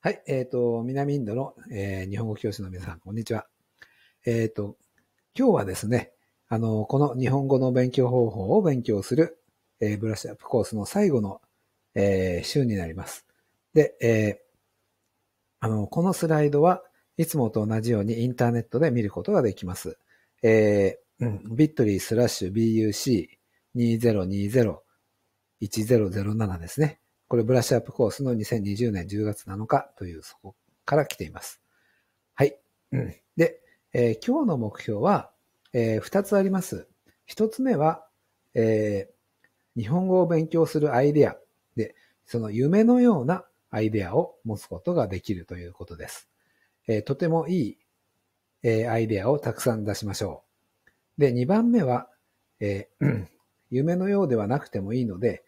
はい、えっ、ー、と、南インドの、えー、日本語教師の皆さん、こんにちは。えっ、ー、と、今日はですね、あの、この日本語の勉強方法を勉強する、えー、ブラッシュアップコースの最後の、えー、週になります。で、えー、あの、このスライドはいつもと同じようにインターネットで見ることができます。えー、うん、ビットリースラッシュ BUC20201007 ですね。これブラッシュアップコースの2020年10月7日というそこから来ています。はい。うん、で、えー、今日の目標は、えー、2つあります。1つ目は、えー、日本語を勉強するアイデアで、その夢のようなアイデアを持つことができるということです。えー、とてもいい、えー、アイデアをたくさん出しましょう。で、2番目は、えー、夢のようではなくてもいいので、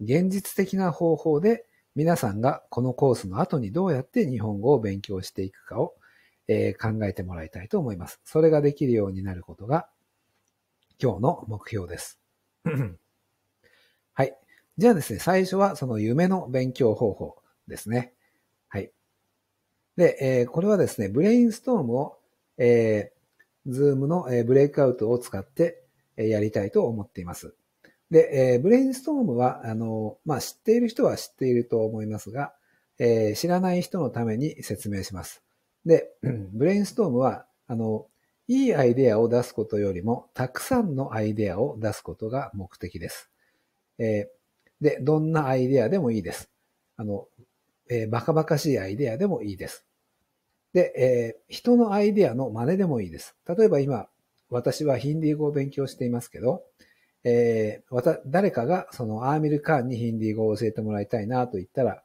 現実的な方法で皆さんがこのコースの後にどうやって日本語を勉強していくかを、えー、考えてもらいたいと思います。それができるようになることが今日の目標です。はい。じゃあですね、最初はその夢の勉強方法ですね。はい。で、えー、これはですね、ブレインストームを、えー、ム o o えのブレイクアウトを使ってやりたいと思っています。で、えー、ブレインストームは、あの、まあ、知っている人は知っていると思いますが、えー、知らない人のために説明します。で、ブレインストームは、あの、いいアイデアを出すことよりも、たくさんのアイデアを出すことが目的です。えー、で、どんなアイデアでもいいです。あの、えー、バカバカしいアイデアでもいいです。で、えー、人のアイデアの真似でもいいです。例えば今、私はヒンディー語を勉強していますけど、えー、わた、誰かがそのアーミル・カーンにヒンディー語を教えてもらいたいなと言ったら、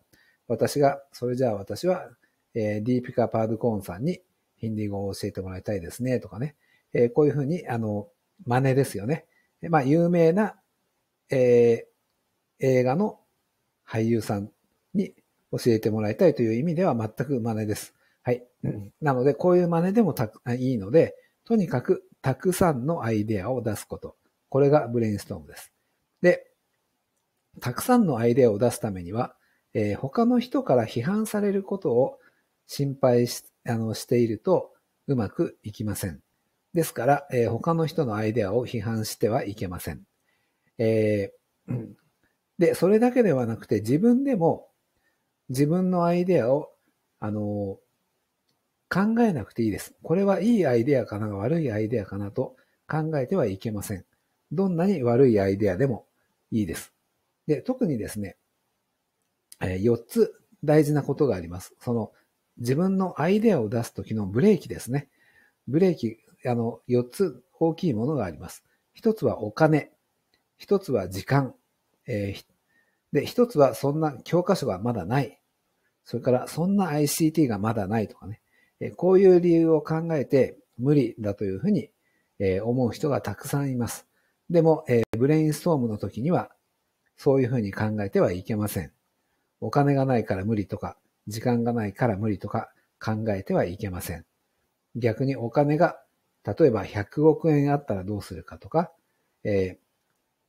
私が、それじゃあ私は、えー、ディーピカ・パードコーンさんにヒンディー語を教えてもらいたいですね、とかね。えー、こういうふうに、あの、真似ですよね。まあ、有名な、えー、映画の俳優さんに教えてもらいたいという意味では全く真似です。はい。なので、こういう真似でもいいので、とにかくたくさんのアイデアを出すこと。これがブレインストームです。で、たくさんのアイデアを出すためには、えー、他の人から批判されることを心配しあのしているとうまくいきません。ですから、えー、他の人のアイデアを批判してはいけません。えー、で、それだけではなくて自分でも自分のアイデアを、あの考えなくていいです。これはいいアイデアかな、悪いアイデアかなと考えてはいけません。どんなに悪いアイデアでもいいです。で、特にですね、え4つ大事なことがあります。その、自分のアイデアを出すときのブレーキですね。ブレーキ、あの、4つ大きいものがあります。1つはお金、1つは時間、えー、で、1つはそんな教科書がまだない。それから、そんな ICT がまだないとかね。えこういう理由を考えて無理だというふうに、え思う人がたくさんいます。でも、えー、ブレインストームの時には、そういうふうに考えてはいけません。お金がないから無理とか、時間がないから無理とか考えてはいけません。逆にお金が、例えば100億円あったらどうするかとか、え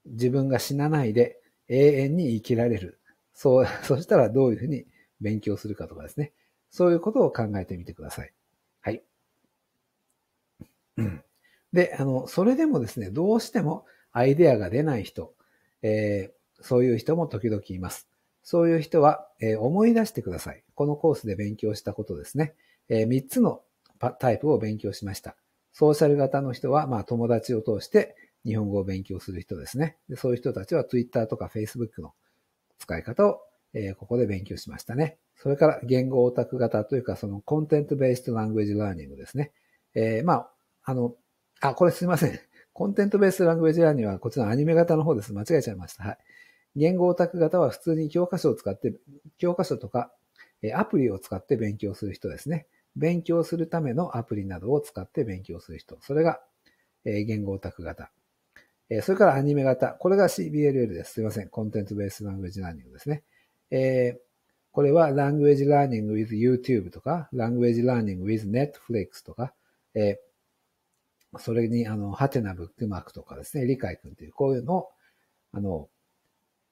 ー、自分が死なないで永遠に生きられる。そう、そしたらどういうふうに勉強するかとかですね。そういうことを考えてみてください。はい。で、あの、それでもですね、どうしてもアイデアが出ない人、えー、そういう人も時々います。そういう人は、えー、思い出してください。このコースで勉強したことですね。えー、3つのタイプを勉強しました。ソーシャル型の人は、まあ、友達を通して日本語を勉強する人ですね。でそういう人たちは Twitter とか Facebook の使い方を、えー、ここで勉強しましたね。それから言語オタク型というか、そのコンテンツベースとラングエージラーニングですね。えー、まあ、あの、あ、これすいません。コンテントベースラングベージラーニングはこっちのアニメ型の方です。間違えちゃいました。はい。言語オタク型は普通に教科書を使って、教科書とか、えアプリを使って勉強する人ですね。勉強するためのアプリなどを使って勉強する人。それが、え言語オタク型。えそれからアニメ型。これが CBLL です。すいません。コンテンツベースラングエージラーニングですね。えー、これは Language Learning with YouTube とか、Language Learning with Netflix とか、えー、それに、あの、ハテナブックマークとかですね、理解くんという、こういうのを、あの、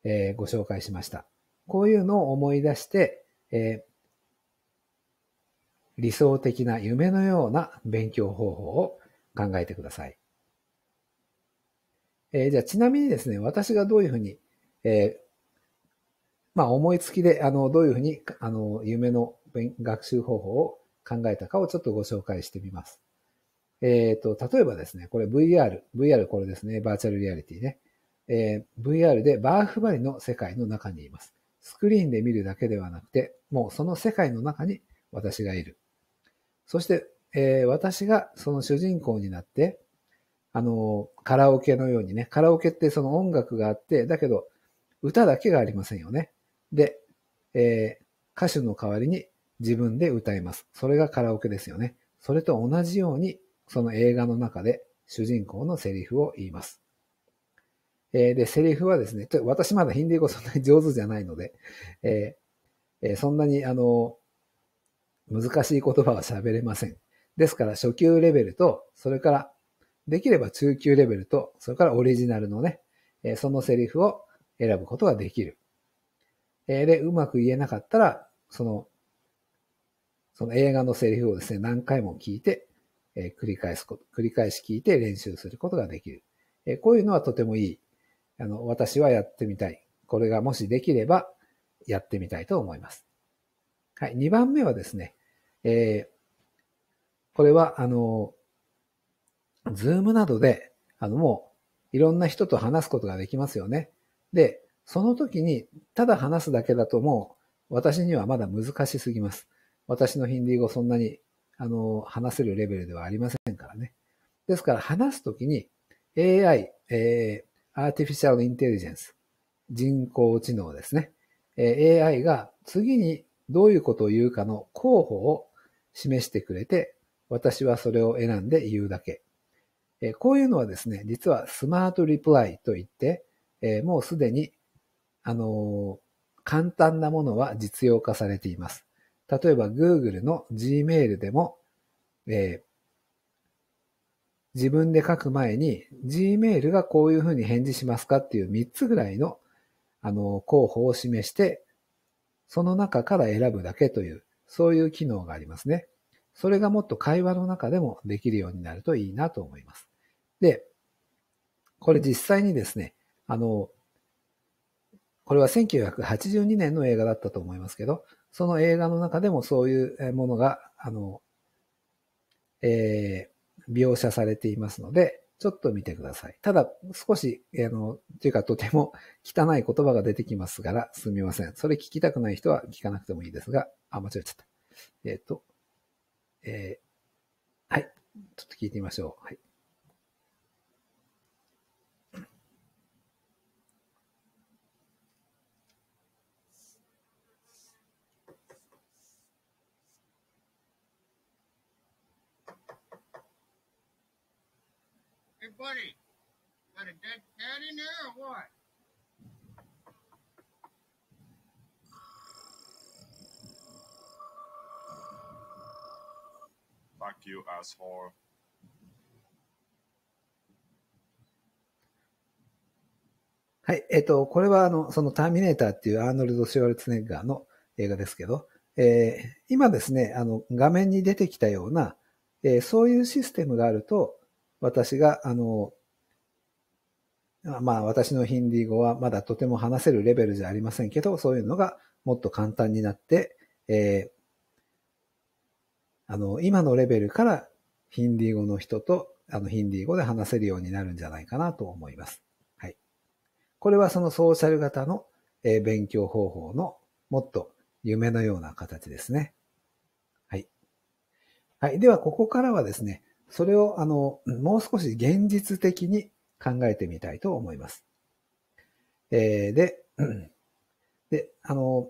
えー、ご紹介しました。こういうのを思い出して、えー、理想的な夢のような勉強方法を考えてください。えー、じゃあ、ちなみにですね、私がどういうふうに、えまあ、思いつきで、あの、どういうふうに、あの、夢の学習方法を考えたかをちょっとご紹介してみます。えっ、ー、と、例えばですね、これ VR、VR これですね、バーチャルリアリティね。えー、VR でバーフバリの世界の中にいます。スクリーンで見るだけではなくて、もうその世界の中に私がいる。そして、えー、私がその主人公になって、あの、カラオケのようにね、カラオケってその音楽があって、だけど、歌だけがありませんよね。で、えー、歌手の代わりに自分で歌います。それがカラオケですよね。それと同じように、その映画の中で主人公のセリフを言います。えー、で、セリフはですね、私まだヒンディー語そんなに上手じゃないので、えー、えー、そんなにあの、難しい言葉は喋れません。ですから初級レベルと、それからできれば中級レベルと、それからオリジナルのね、えそのセリフを選ぶことができる。えで、うまく言えなかったら、その、その映画のセリフをですね、何回も聞いて、え繰り返すこと、繰り返し聞いて練習することができる。えこういうのはとてもいい。あの、私はやってみたい。これがもしできれば、やってみたいと思います。はい。二番目はですね、えー、これは、あの、ズームなどで、あの、もう、いろんな人と話すことができますよね。で、その時に、ただ話すだけだともう、私にはまだ難しすぎます。私のヒンディー語そんなにあの、話せるレベルではありませんからね。ですから話すときに AI、えー、アーティフィシャルインテリジェンス、人工知能ですね。えー、AI が次にどういうことを言うかの候補を示してくれて、私はそれを選んで言うだけ。えー、こういうのはですね、実はスマートリプライといって、えー、もうすでに、あのー、簡単なものは実用化されています。例えば Google の Gmail でも、えー、自分で書く前に Gmail がこういうふうに返事しますかっていう3つぐらいの、あの、候補を示して、その中から選ぶだけという、そういう機能がありますね。それがもっと会話の中でもできるようになるといいなと思います。で、これ実際にですね、あの、これは1982年の映画だったと思いますけど、その映画の中でもそういうものが、あの、えー、描写されていますので、ちょっと見てください。ただ、少し、あの、というかとても汚い言葉が出てきますから、すみません。それ聞きたくない人は聞かなくてもいいですが、あ、間違えちゃった。えっ、ー、と、えー、はい。ちょっと聞いてみましょう。はい。b u y Got a dead cat in there or what? Fuck you, asshole. はい。えっ、と、これは、あの、そのターミネーターっていうアーノルド・シュワルツネッガーの映画ですけど、えー、今ですね、あの、画面に出てきたような、えー、そういうシステムがあると、私が、あの、まあ私のヒンディー語はまだとても話せるレベルじゃありませんけど、そういうのがもっと簡単になって、えー、あの、今のレベルからヒンディー語の人と、あの、ヒンディー語で話せるようになるんじゃないかなと思います。はい。これはそのソーシャル型の、えー、勉強方法のもっと夢のような形ですね。はい。はい。では、ここからはですね、それをあの、もう少し現実的に考えてみたいと思います。えー、で、で、あの、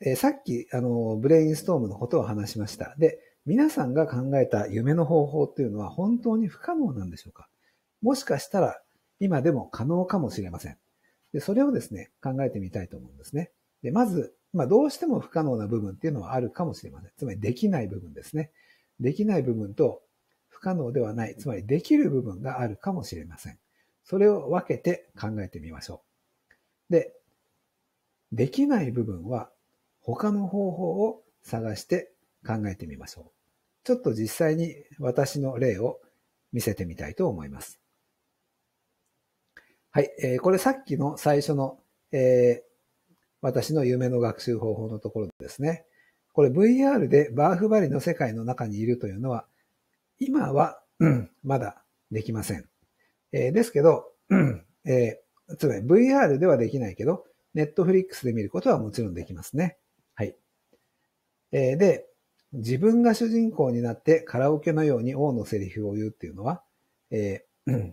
えー、さっき、あの、ブレインストームのことを話しました。で、皆さんが考えた夢の方法っていうのは本当に不可能なんでしょうかもしかしたら今でも可能かもしれません。で、それをですね、考えてみたいと思うんですね。で、まず、まあ、どうしても不可能な部分っていうのはあるかもしれません。つまりできない部分ですね。できない部分と不可能ではない、つまりできる部分があるかもしれません。それを分けて考えてみましょう。で、できない部分は他の方法を探して考えてみましょう。ちょっと実際に私の例を見せてみたいと思います。はい、えー、これさっきの最初の、えー、私の夢の学習方法のところですね。これ VR でバーフバリの世界の中にいるというのは、今は、うん、まだできません。えー、ですけど、うん、えー、つまり VR ではできないけど、ネットフリックスで見ることはもちろんできますね。はい。えー、で、自分が主人公になってカラオケのように王のセリフを言うっていうのは、えー、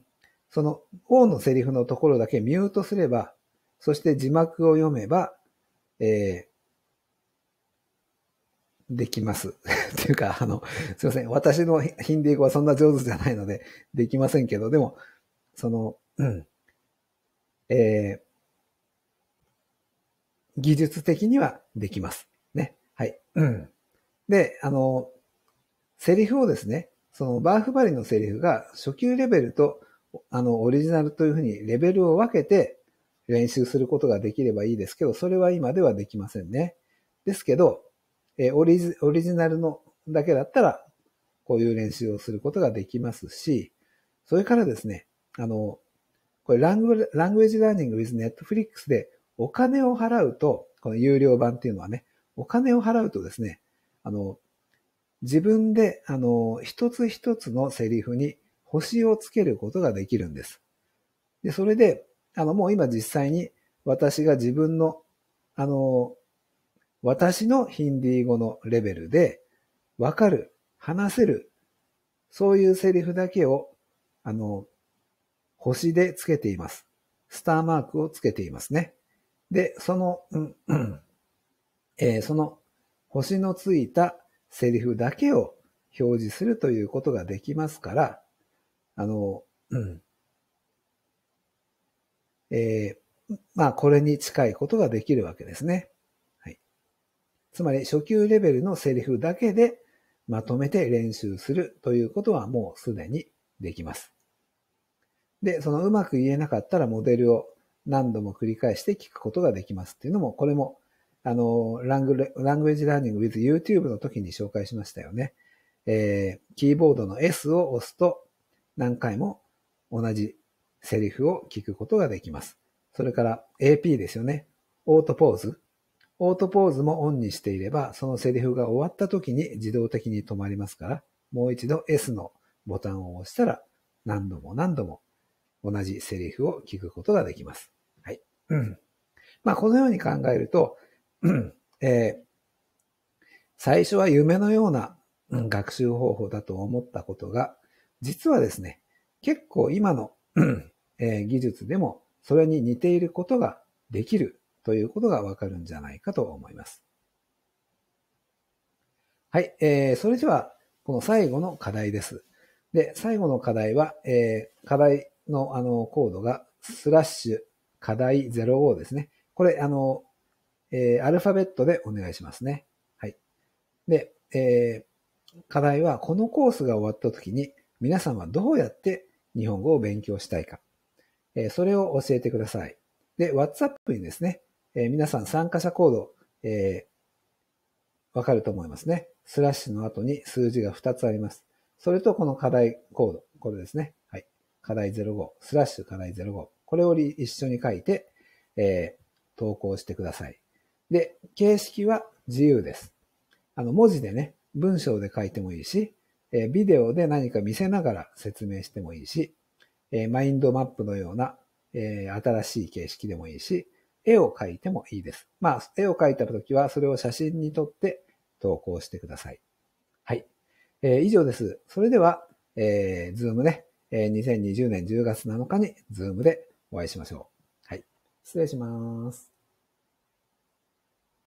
その王のセリフのところだけミュートすれば、そして字幕を読めば、えー、できます。っていうか、あの、すいません。私のヒンディー語はそんな上手じゃないので、できませんけど、でも、その、うん。えー、技術的にはできます。ね。はい。うん。で、あの、セリフをですね、そのバーフバリのセリフが初級レベルとあのオリジナルというふうにレベルを分けて練習することができればいいですけど、それは今ではできませんね。ですけど、えオリジ、オリジナルのだけだったら、こういう練習をすることができますし、それからですね、あの、これラング、ラングエージラーニング with Netflix でお金を払うと、この有料版っていうのはね、お金を払うとですね、あの、自分で、あの、一つ一つのセリフに星をつけることができるんです。で、それで、あの、もう今実際に私が自分の、あの、私のヒンディー語のレベルで、わかる、話せる、そういうセリフだけを、あの、星でつけています。スターマークをつけていますね。で、その、うんうんえー、その星のついたセリフだけを表示するということができますから、あの、うん。えー、まあ、これに近いことができるわけですね。つまり初級レベルのセリフだけでまとめて練習するということはもうすでにできます。で、そのうまく言えなかったらモデルを何度も繰り返して聞くことができますっていうのも、これも、あの、ラングラングエージラーニング with YouTube の時に紹介しましたよね。えー、キーボードの S を押すと何回も同じセリフを聞くことができます。それから AP ですよね。オートポーズ。オートポーズもオンにしていれば、そのセリフが終わった時に自動的に止まりますから、もう一度 S のボタンを押したら、何度も何度も同じセリフを聞くことができます。はい。うん。まあ、このように考えると、うん、えー、最初は夢のような、うん、学習方法だと思ったことが、実はですね、結構今の、うん、えー、技術でもそれに似ていることができるということがわかるんじゃないかと思います。はい、えー、それでは、この最後の課題です。で、最後の課題は、えー、課題のあのコードが、スラッシュ課題05ですね。これ、あの、えー、アルファベットでお願いしますね。はい。で、えー、課題は、このコースが終わった時に、皆さんはどうやって日本語を勉強したいか。えー、それを教えてください。で、WhatsApp にですね、え皆さん参加者コード、えー、わかると思いますね。スラッシュの後に数字が2つあります。それとこの課題コード、これですね。はい。課題05、スラッシュ課題05。これを一緒に書いて、えー、投稿してください。で、形式は自由です。あの、文字でね、文章で書いてもいいし、えー、ビデオで何か見せながら説明してもいいし、えー、マインドマップのような、えー、新しい形式でもいいし、絵を描いてもいいです。まあ、絵を描いたときは、それを写真に撮って投稿してください。はい。えー、以上です。それでは、えー、ズームね、えー、2020年10月7日にズームでお会いしましょう。はい。失礼します。